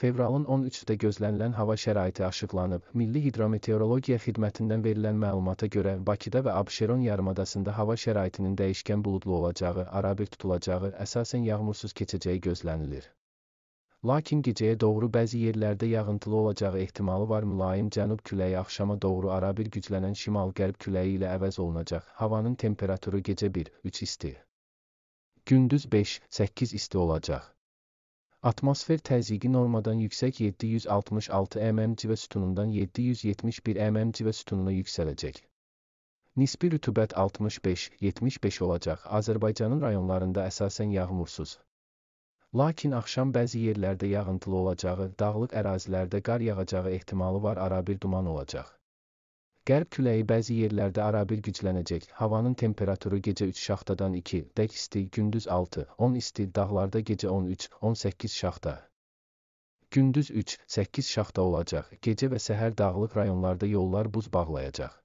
Fevralın 13-də gözlənilən hava şəraiti açıqlanıb. Milli Hidrometeorologiya Xidmətindən verilən məlumata görə Bakıda və Abşeron yarımadasında hava şəraitinin dəyişkən buludlu olacağı, arabir tutulacağı, əsasən yağmursuz keçəcəyi gözlənilir. Lakin gecəyə doğru bəzi yerlərdə yağıntılı olacağı ehtimalı var. Mülayim cənub küləyi axşama doğru arabir güclənən şimal-qərb küləyi ilə əvəz olunacaq. Havanın temperaturu gecə 1-3 isti. Gündüz 5-8 isti olacaq. Atmosfer təzyiqi normadan yüksək 766 mm civə sütunundan 771 mm civə sütununa yüksələcək. Nisbi rütubət 65-75 olacaq. Azərbaycanın rayonlarında əsasən yağmursuz. Lakin axşam bəzi yerlərdə yağıntılı olacağı, dağlıq ərazilərdə qar yağacağı ehtimalı var, arabir duman olacaq. Qərb küləyi bəzi yerlərdə arabir güclənəcək. Havanın temperaturu gecə 3 şaxtadan 2, dək isti, gündüz 6, 10 isti, dağlarda gecə 13, 18 şaxta. Gündüz 3, 8 şaxta olacaq. Gecə və səhər dağlıq rayonlarda yollar buz bağlayacaq.